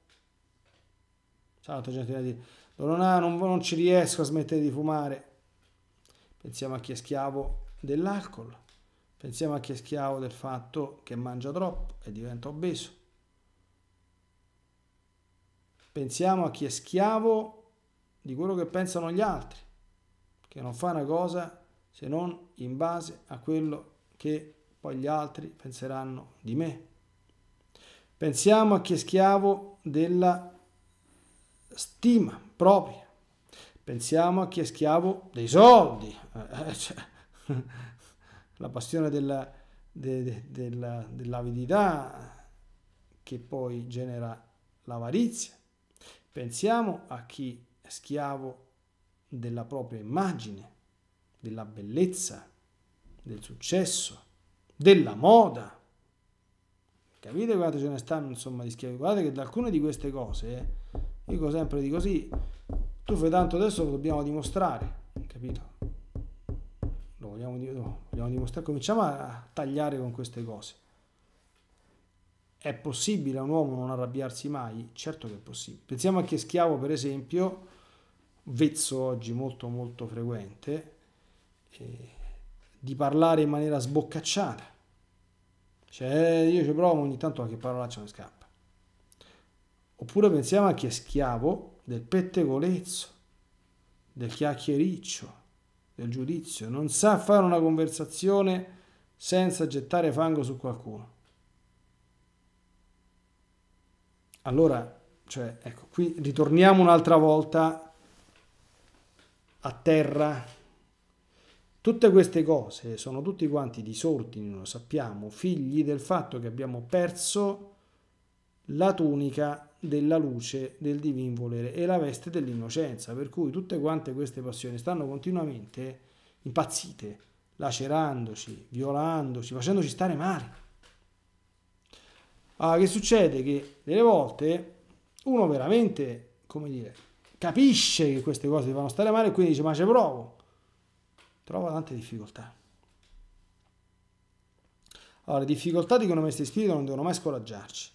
Santo gente, non, ha, non, non ci riesco a smettere di fumare. Pensiamo a chi è schiavo dell'alcol. Pensiamo a chi è schiavo del fatto che mangia troppo e diventa obeso. Pensiamo a chi è schiavo di quello che pensano gli altri, che non fa una cosa se non in base a quello che poi gli altri penseranno di me. Pensiamo a chi è schiavo della stima propria, pensiamo a chi è schiavo dei soldi, eh, eh cioè, la passione della, de, de, della, dell'avidità che poi genera l'avarizia. Pensiamo a chi è schiavo della propria immagine, della bellezza, del successo, della moda. Capite quanto ce ne stanno insomma di schiavi? Guardate che da alcune di queste cose, eh, io sempre di così, tu fai tanto adesso lo dobbiamo dimostrare, capito? Lo vogliamo, no, vogliamo dimostrare, cominciamo a tagliare con queste cose. È possibile a un uomo non arrabbiarsi mai? Certo che è possibile. Pensiamo a che schiavo, per esempio, vezzo oggi molto molto frequente, cioè, di parlare in maniera sboccacciata. Cioè, io ci provo ogni tanto qualche parolaccia mi scappa. Oppure pensiamo a chi è schiavo del pettegolezzo, del chiacchiericcio, del giudizio. Non sa fare una conversazione senza gettare fango su qualcuno. Allora, cioè, ecco, qui ritorniamo un'altra volta a terra Tutte queste cose sono tutti quanti disordini, lo sappiamo, figli del fatto che abbiamo perso la tunica della luce del divin volere e la veste dell'innocenza, per cui tutte quante queste passioni stanno continuamente impazzite, lacerandoci, violandoci, facendoci stare male. Allora, che succede? Che delle volte uno veramente, come dire, capisce che queste cose ti fanno stare male e quindi dice ma ci provo trova tante difficoltà. Allora, le difficoltà di economista di spirito non devono mai scoraggiarci,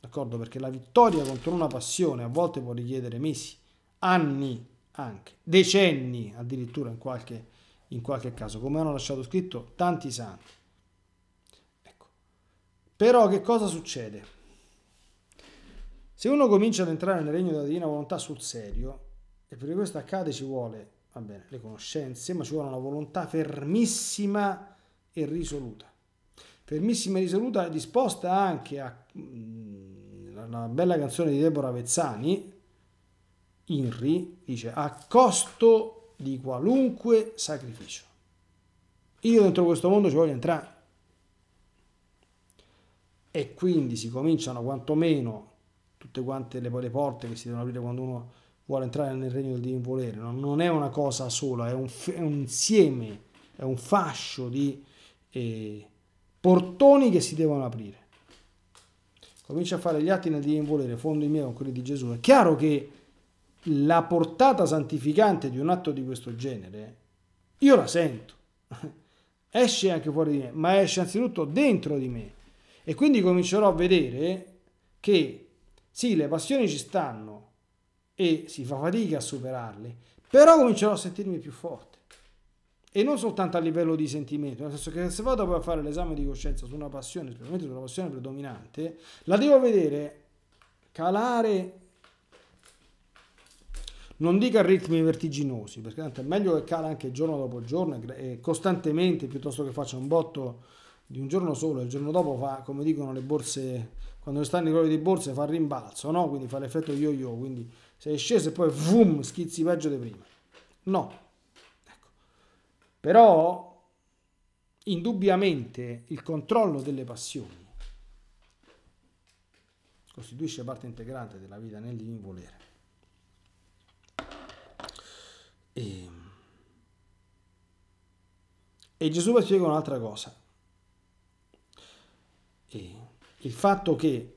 d'accordo? Perché la vittoria contro una passione a volte può richiedere mesi, anni anche, decenni addirittura in qualche, in qualche caso, come hanno lasciato scritto tanti santi. Ecco. Però che cosa succede? Se uno comincia ad entrare nel regno della divina volontà sul serio, e per questo accade ci vuole va bene, le conoscenze, ma ci vuole una volontà fermissima e risoluta. Fermissima e risoluta, disposta anche a mh, mm, una bella canzone di Deborah Vezzani, Inri, dice a costo di qualunque sacrificio. Io dentro questo mondo ci voglio entrare. E quindi si cominciano quantomeno tutte quante le, le porte che si devono aprire quando uno vuole entrare nel regno del divin volere, non, non è una cosa sola, è un, è un, insieme, è un fascio di eh, portoni che si devono aprire. Comincia a fare gli atti nel divin volere, fondo i miei con quelli di Gesù. È chiaro che la portata santificante di un atto di questo genere, io la sento. Esce anche fuori di me, ma esce anzitutto dentro di me. E quindi comincerò a vedere che sì, le passioni ci stanno, e si fa fatica a superarli, però comincerò a sentirmi più forte. E non soltanto a livello di sentimento, nel senso che se vado a fare l'esame di coscienza su una passione, specialmente su una passione predominante, la devo vedere calare, non dico a ritmi vertiginosi, perché tanto è meglio che cala anche giorno dopo giorno e costantemente, piuttosto che faccia un botto di un giorno solo, e il giorno dopo fa, come dicono le borse, quando stanno i colori di borse fa rimbalzo, no? quindi fa l'effetto yo-yo, quindi sei sceso e poi vum, schizzi peggio di prima. No. Ecco. Però indubbiamente il controllo delle passioni costituisce parte integrante della vita nel volere. E, ehm. e Gesù vi spiega un'altra cosa. E ehm, il fatto che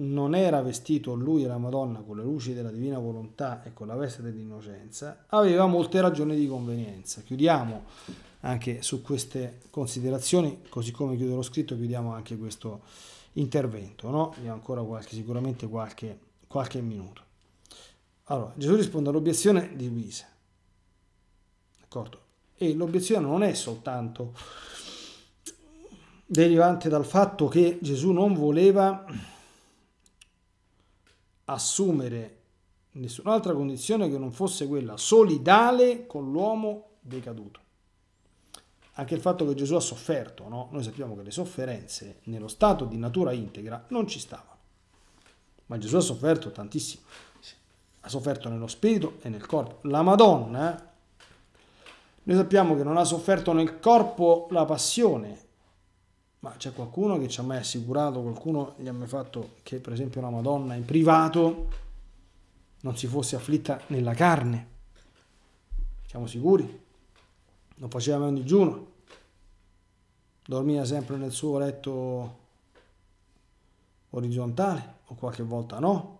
non era vestito lui e la Madonna con le luci della divina volontà e con la veste dell'innocenza, aveva molte ragioni di convenienza. Chiudiamo anche su queste considerazioni, così come chiudo lo scritto, chiudiamo anche questo intervento, no? Abbiamo ancora qualche, sicuramente qualche, qualche minuto. Allora, Gesù risponde all'obiezione di Luisa. D'accordo? E l'obiezione non è soltanto derivante dal fatto che Gesù non voleva assumere nessun'altra condizione che non fosse quella solidale con l'uomo decaduto. Anche il fatto che Gesù ha sofferto, no? noi sappiamo che le sofferenze nello stato di natura integra non ci stavano, ma Gesù ha sofferto tantissimo, ha sofferto nello spirito e nel corpo. La Madonna, eh, noi sappiamo che non ha sofferto nel corpo la passione, ma c'è qualcuno che ci ha mai assicurato, qualcuno gli ha mai fatto che per esempio una Madonna in privato non si fosse afflitta nella carne? Siamo sicuri? Non faceva mai un digiuno? Dormiva sempre nel suo letto orizzontale o qualche volta no?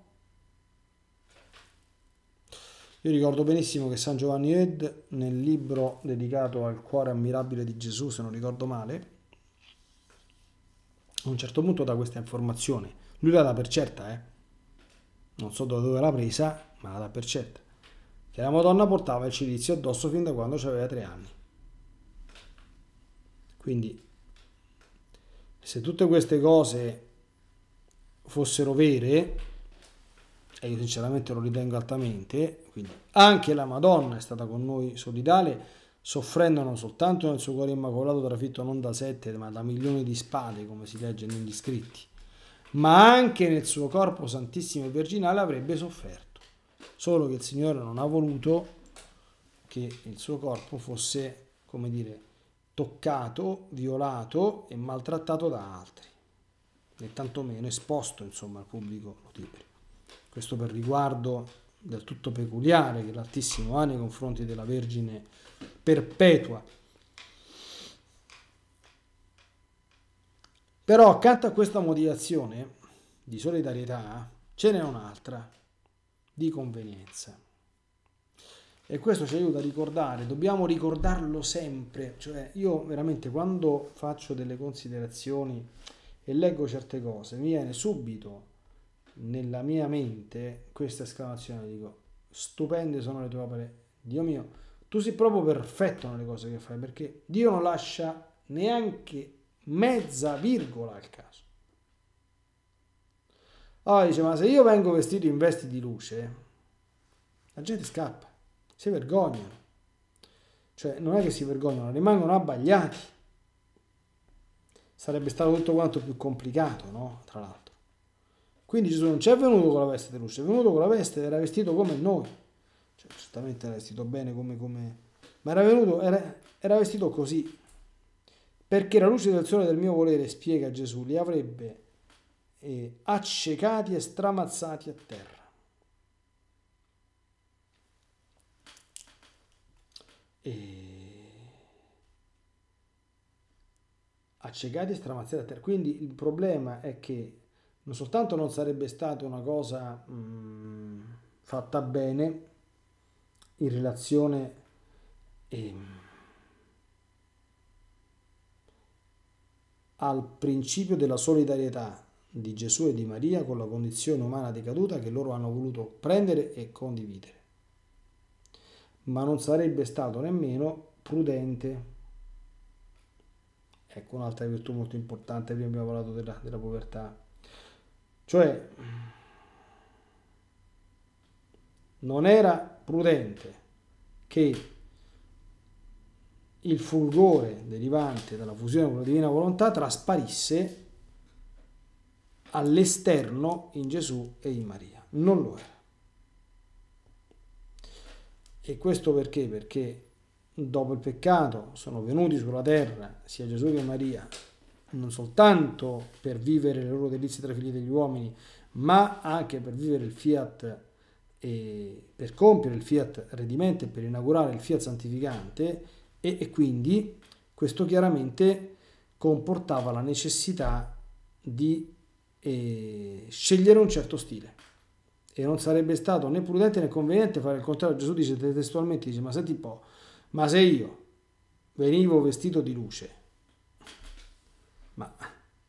Io ricordo benissimo che San Giovanni Ed nel libro dedicato al cuore ammirabile di Gesù, se non ricordo male, a un certo punto da questa informazione. Lui la dà per certa, eh. Non so da dove l'ha presa, ma la dà per certa. Che la Madonna portava il cilizio addosso fin da quando aveva tre anni. Quindi, se tutte queste cose fossero vere, e io sinceramente lo ritengo altamente, quindi anche la Madonna è stata con noi solidale, soffrendo non soltanto nel suo cuore immacolato trafitto non da sette ma da milioni di spade, come si legge negli scritti, ma anche nel suo corpo santissimo e virginale avrebbe sofferto. Solo che il Signore non ha voluto che il suo corpo fosse, come dire, toccato, violato e maltrattato da altri, né tantomeno esposto insomma, al pubblico ludibrio. Questo per riguardo del tutto peculiare che l'Altissimo ha nei confronti della Vergine perpetua. Però accanto a questa motivazione di solidarietà ce n'è un'altra, di convenienza. E questo ci aiuta a ricordare, dobbiamo ricordarlo sempre, cioè io veramente quando faccio delle considerazioni e leggo certe cose, mi viene subito nella mia mente questa esclamazione, dico, stupende sono le tue opere, Dio mio, tu sei proprio perfetto nelle cose che fai, perché Dio non lascia neanche mezza virgola al caso. Allora dice, ma se io vengo vestito in vesti di luce, la gente scappa, si vergognano. Cioè, non è che si vergognano, rimangono abbagliati. Sarebbe stato tutto quanto più complicato, no? Tra l'altro. Quindi Gesù non c'è venuto con la veste di luce, è venuto con la veste, era vestito come noi. Cioè, certamente era vestito bene come... come... Ma era venuto, era, era vestito così. Perché la luce del sole del mio volere, spiega Gesù, li avrebbe eh, accecati e stramazzati a terra. E... Accecati e stramazzati a terra. Quindi il problema è che non soltanto non sarebbe stata una cosa mh, mm, fatta bene, in relazione eh, al principio della solidarietà di Gesù e di Maria con la condizione umana decaduta che loro hanno voluto prendere e condividere. Ma non sarebbe stato nemmeno prudente. Ecco un'altra virtù molto importante, prima abbiamo parlato della, della povertà. Cioè, non era prudente che il fulgore derivante dalla fusione con la divina volontà trasparisse all'esterno in Gesù e in Maria. Non lo era. E questo perché? Perché dopo il peccato sono venuti sulla terra sia Gesù che Maria non soltanto per vivere le loro delizie tra i figli degli uomini, ma anche per vivere il fiat per compiere il fiat redimente, per inaugurare il fiat santificante e, e quindi questo chiaramente comportava la necessità di eh, scegliere un certo stile e non sarebbe stato né prudente né conveniente fare il contrario. Gesù dice testualmente, dice, ma senti un po', ma se io venivo vestito di luce, ma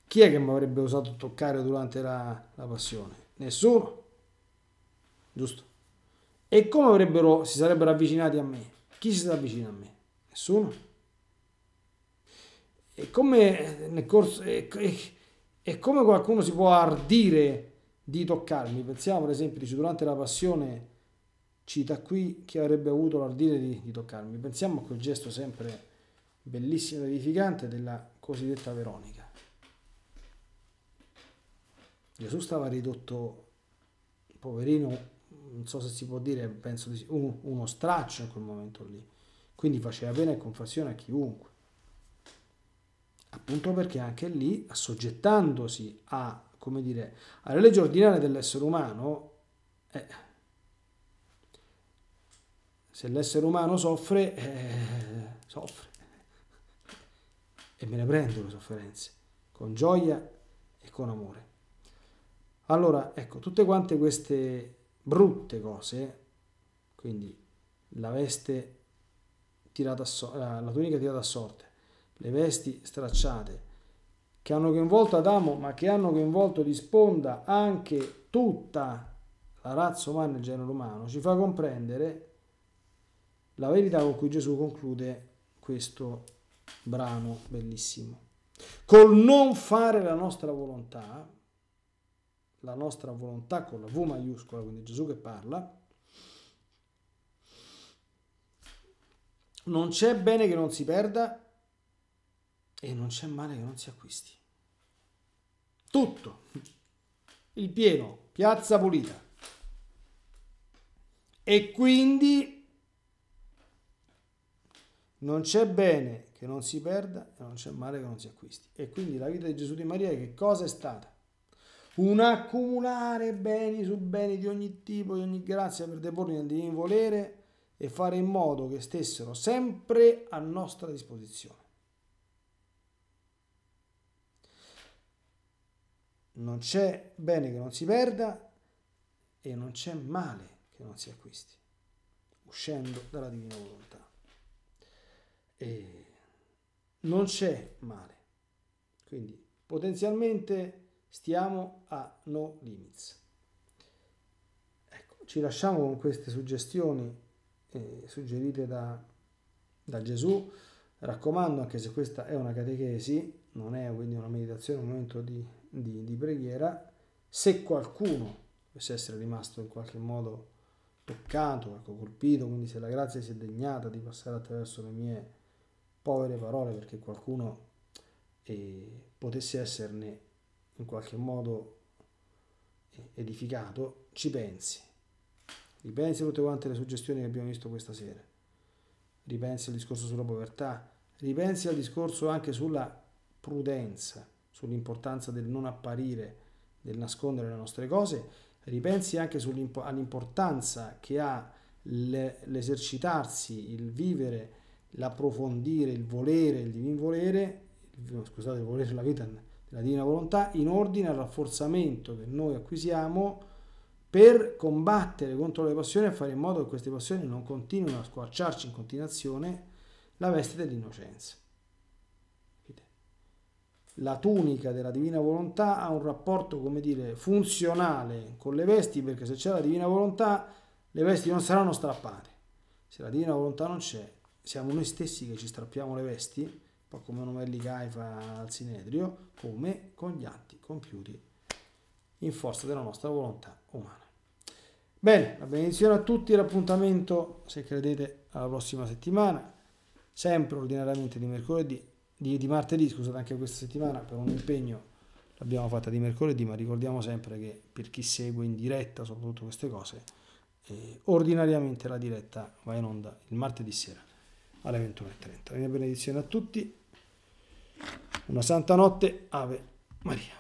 chi è che mi avrebbe osato toccare durante la, la passione? Nessuno giusto? E come avrebbero, si sarebbero avvicinati a me? Chi si avvicina a me? Nessuno. E come, nel corso, e, e, e come qualcuno si può ardire di toccarmi? Pensiamo, per esempio, dice, durante la passione cita qui chi avrebbe avuto l'ardire di, di toccarmi. Pensiamo a quel gesto sempre bellissimo ed edificante della cosiddetta Veronica. Gesù stava ridotto, poverino, non so se si può dire, penso di sì, uno straccio in quel momento lì. Quindi faceva pena e confessione a chiunque. Appunto perché anche lì, assoggettandosi a, come dire, alla legge ordinaria dell'essere umano, eh, se l'essere umano soffre, eh, soffre. E me ne prendo le sofferenze, con gioia e con amore. Allora, ecco, tutte quante queste brutte cose, quindi la veste tirata a so- la tunica tirata a sorte, le vesti stracciate, che hanno coinvolto Adamo, ma che hanno coinvolto di sponda anche tutta la razza umana e il genere umano, ci fa comprendere la verità con cui Gesù conclude questo brano bellissimo. Col non fare la nostra volontà, la nostra volontà con la V maiuscola, quindi Gesù che parla, non c'è bene che non si perda e non c'è male che non si acquisti. Tutto, il pieno, piazza pulita. E quindi non c'è bene che non si perda e non c'è male che non si acquisti. E quindi la vita di Gesù di Maria che cosa è stata? un accumulare beni su beni di ogni tipo, di ogni grazia per deporli nel divino volere e fare in modo che stessero sempre a nostra disposizione. Non c'è bene che non si perda e non c'è male che non si acquisti, uscendo dalla divina volontà. E non c'è male. Quindi potenzialmente Stiamo a no limits. Ecco, ci lasciamo con queste suggestioni eh, suggerite da, da Gesù. Raccomando, anche se questa è una catechesi, non è quindi una meditazione, un momento di, di, di preghiera, se qualcuno dovesse essere rimasto in qualche modo toccato, ecco, colpito, quindi se la grazia si è degnata di passare attraverso le mie povere parole perché qualcuno eh, potesse esserne in qualche modo edificato, ci pensi. Ripensi a tutte quante le suggestioni che abbiamo visto questa sera. Ripensi al discorso sulla povertà, ripensi al discorso anche sulla prudenza, sull'importanza del non apparire, del nascondere le nostre cose, ripensi anche all'importanza che ha l'esercitarsi, il vivere, l'approfondire, il volere, il divin volere, scusate, il volere la vita della divina volontà in ordine al rafforzamento che noi acquisiamo per combattere contro le passioni e fare in modo che queste passioni non continuino a squarciarci in continuazione la veste dell'innocenza. La tunica della divina volontà ha un rapporto, come dire, funzionale con le vesti, perché se c'è la divina volontà le vesti non saranno strappate. Se la divina volontà non c'è, siamo noi stessi che ci strappiamo le vesti po' come Novelli Gai fa al Sinedrio, come con gli atti compiuti in forza della nostra volontà umana. Bene, la benedizione a tutti, l'appuntamento, se credete, alla prossima settimana, sempre ordinariamente di mercoledì, di, di martedì, scusate anche questa settimana per un impegno l'abbiamo fatta di mercoledì, ma ricordiamo sempre che per chi segue in diretta, soprattutto queste cose, eh, ordinariamente la diretta va in onda il martedì sera alle 21.30. La mia benedizione a tutti una santa notte, Ave Maria.